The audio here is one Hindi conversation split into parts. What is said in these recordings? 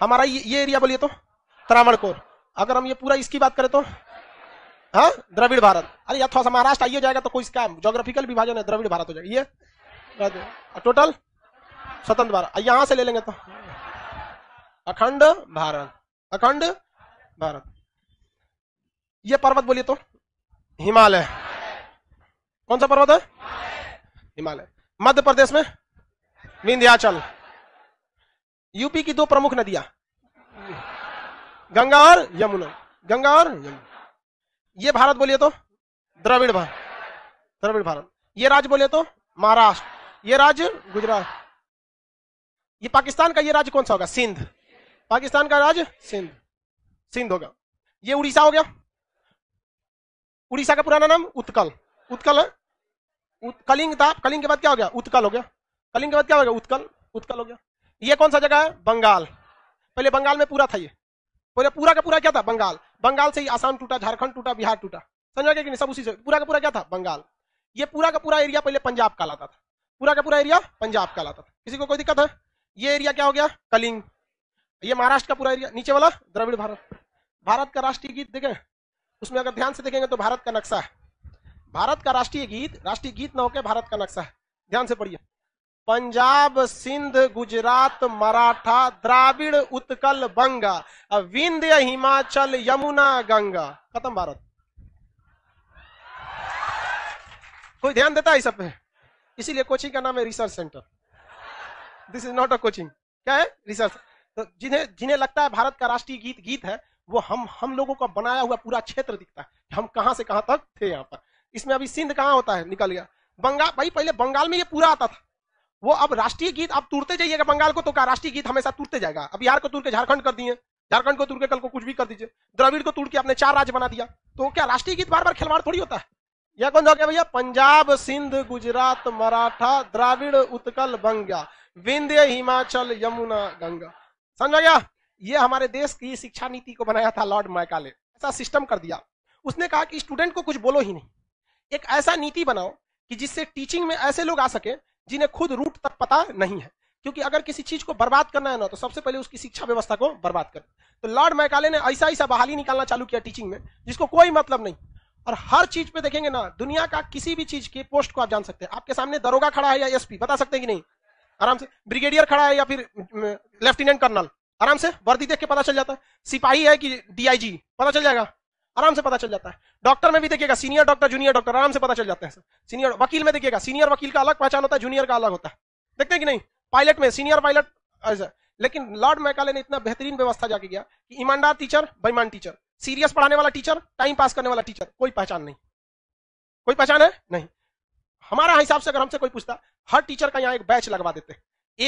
हमारा ये, ये एरिया बोलिए तो त्रावणकोर अगर हम ये पूरा इसकी बात करें तो हाँ द्रविड़ भारत अरे या थोड़ा सा महाराष्ट्र आइए जाएगा तो कोई इसका जोग्राफिकल विभाजन है द्रविड़ भारत हो जाएगा ये टोटल स्वतंत्र भारत यहां से ले लेंगे तो अखंड भारत अखंड भारत ये पर्वत बोलिए तो हिमालय कौन सा पर्वत है हिमालय मध्य प्रदेश में विंध्याचल यूपी की दो प्रमुख नदियां गंगा और यमुना गंगा और यमुना ये भारत बोलिए तो द्रविड़ भारत द्रविड़ भारत ये राज्य बोलिए तो महाराष्ट्र ये राज्य गुजरात ये पाकिस्तान का ये राज्य कौन सा होगा सिंध पाकिस्तान का राज्य सिंध सिंध होगा ये उड़ीसा हो गया उड़ीसा का पुराना नाम उत्कल उत्कल है हाँ? कलिंग था कलिंग के बाद क्या हो गया उत्कल हो गया कलिंग के बाद क्या हो गया उत्कल उत्कल हो गया ये कौन सा जगह है बंगाल पहले बंगाल में पूरा था ये पहले पूरा का पूरा क्या था बंगाल बंगाल से ही आसाम टूटा झारखंड टूटा बिहार टूटा समझा कि नहीं सब उसी से पूरा का पूरा क्या था बंगाल ये पूरा का पूरा एरिया पहले पंजाब का लाता था पूरा का पूरा एरिया पंजाब का लाता था किसी को कोई दिक्कत है ये एरिया क्या हो गया कलिंग ये महाराष्ट्र का पूरा एरिया नीचे वाला द्रविड़ भारत भारत का राष्ट्रीय गीत देखें उसमें अगर ध्यान से देखेंगे तो भारत का नक्शा है भारत का राष्ट्रीय गीत राष्ट्रीय गीत ना होकर भारत का नक्शा है ध्यान से पढ़िए पंजाब सिंध गुजरात मराठा द्राविड़ उत्कल बंगा विंध्य हिमाचल यमुना गंगा खत्म भारत कोई ध्यान देता है सब पे इसीलिए कोचिंग का नाम है research centre this is not a coaching क्या है रिसर्च तो जिन्हें जिन्हें लगता है भारत का राष्ट्रीय गीत गीत है वो हम हम लोगों का बनाया हुआ पूरा क्षेत्र दिखता है हम कहां से कहां तक थे यहाँ पर इसमें अभी सिंध कहां होता है निकल गया बंगाल भाई पहले बंगाल में ये पूरा आता था वो अब राष्ट्रीय गीत आप तुरते जाइएगा बंगाल को तो क्या राष्ट्रीय गीत हमेशा तुरते जाएगा अब बिहार को तुर के झारखंड कर दिए झारखंड को तुर के कल को कुछ भी कर दीजिए द्रविड़ को तुर के आपने चार राज्य बना दिया तो क्या राष्ट्रीय गीत बार बार खिलवाड़ थोड़ी होता है यह कौन सा भैया पंजाब सिंध गुजरात मराठा द्राविड़ उत्कल बंगा विंध्य हिमाचल यमुना गंगा समझ गया ये हमारे देश की शिक्षा नीति को बनाया था लॉर्ड मैकाले ऐसा सिस्टम कर दिया उसने कहा कि स्टूडेंट को कुछ बोलो ही नहीं एक ऐसा नीति बनाओ कि जिससे टीचिंग में ऐसे लोग आ सके जिन्हें खुद रूट तक पता नहीं है क्योंकि अगर किसी चीज को बर्बाद करना है ना तो सबसे पहले उसकी शिक्षा व्यवस्था को बर्बाद कर तो लॉर्ड मैकाले ने ऐसा ऐसा बहाली निकालना चालू किया टीचिंग में जिसको कोई मतलब नहीं और हर चीज पे देखेंगे ना दुनिया का किसी भी चीज के पोस्ट को आप जान सकते हैं आपके सामने दरोगा खड़ा है या एसपी बता सकते हैं कि नहीं आराम से ब्रिगेडियर खड़ा है या फिर लेफ्टिनेंट कर्नल आराम से वर्दी देख के पता चल जाता है सिपाही है कि डीआईजी पता चल जाएगा आराम से पता चल जाता है डॉक्टर में भी देखिएगा सीनियर डॉक्टर जूनियर डॉक्टर आराम से पता चल जाते हैं सीनियर वकील में देखिएगा सीनियर वकील का अलग पहचान होता है जूनियर का अलग होता है देखते हैं कि नहीं पायलट में सीनियर पायलट ऐसा लेकिन लॉर्ड मैकाले ने इतना बेहतरीन व्यवस्था जाके किया कि ईमानदार टीचर बेईमान टीचर सीरियस पढ़ाने वाला टीचर टाइम पास करने वाला टीचर कोई पहचान नहीं कोई पहचान है नहीं हमारा हिसाब से अगर हमसे कोई पूछता हर टीचर का यहाँ एक बैच लगवा देते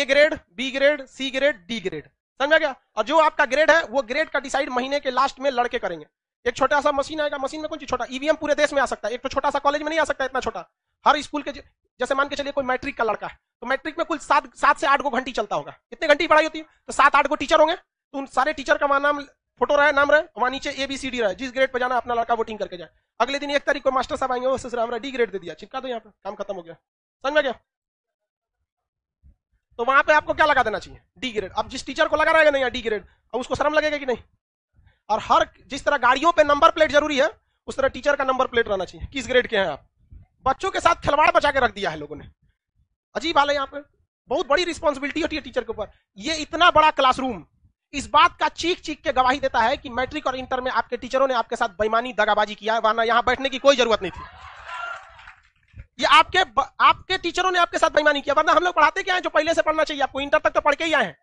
A grade B grade C grade D grade समझा गया और जो आपका ग्रेड है वो ग्रेड का डिसाइड महीने के लास्ट में लड़के करेंगे एक छोटा सा मशीन आएगा मशीन में कौन चीज छोटा ईवीएम e पूरे देश में आ सकता है एक तो छोटा सा कॉलेज में नहीं आ सकता इतना छोटा हर स्कूल के जैसे मान के चलिए कोई मैट्रिक का लड़का है तो मैट्रिक में कुल सात सात से आठ गो घंटी चलता होगा कितने घंटी पढ़ाई होती है तो सात आठ गो टीचर होंगे तो उन सारे टीचर का नाम फोटो रहे नाम रहे वहां नीचे ए बी सी डी रहे जिस ग्रेड पर जाना अपना लड़का वोटिंग करके जाए अगले दिन एक तारीख को मास्टर साहब आएंगे वो हमारा डी ग्रेड दे दिया चिपका दो यहाँ पर काम खत्म हो गया समझ में गया तो वहां पे आपको क्या लगा देना चाहिए डी ग्रेड अब जिस टीचर को लगा रहेगा नहीं डी ग्रेड अब उसको शर्म लगेगा कि नहीं और हर जिस तरह गाड़ियों पे नंबर प्लेट जरूरी है उस तरह टीचर का नंबर प्लेट रहना चाहिए किस ग्रेड के हैं आप बच्चों के साथ खिलवाड़ बचा के रख दिया है लोगों ने अजीब हाल है यहाँ पे बहुत बड़ी रिस्पॉन्सिबिलिटी होती है टीचर के ऊपर ये इतना बड़ा क्लासरूम इस बात का चीख चीख के गवाही देता है कि मैट्रिक और इंटर में आपके टीचरों ने आपके साथ बेईमानी दगाबाजी किया वरना यहाँ बैठने की कोई जरूरत नहीं थी ये आपके आपके टीचरों ने आपके साथ बेईमानी किया वरना हम लोग पढ़ाते क्या है जो पहले से पढ़ना चाहिए आपको इंटर तक तो पढ़ के ही आए हैं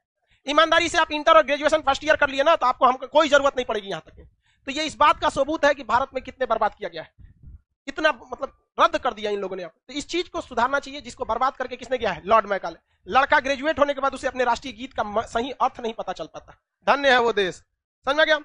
ईमानदारी से आप इंटर और ग्रेजुएशन फर्स्ट ईयर कर लिए ना तो आपको हमको कोई जरूरत नहीं पड़ेगी यहाँ तक तो ये इस बात का सबूत है कि भारत में कितने बर्बाद किया गया है इतना मतलब रद्द कर दिया इन लोगों ने तो इस चीज को सुधारना चाहिए जिसको बर्बाद करके किसने किया है लॉर्ड मैकाले लड़का ग्रेजुएट होने के बाद उसे अपने राष्ट्रीय गीत का सही अर्थ नहीं पता चल पाता धन्य है वो देश समझ में गया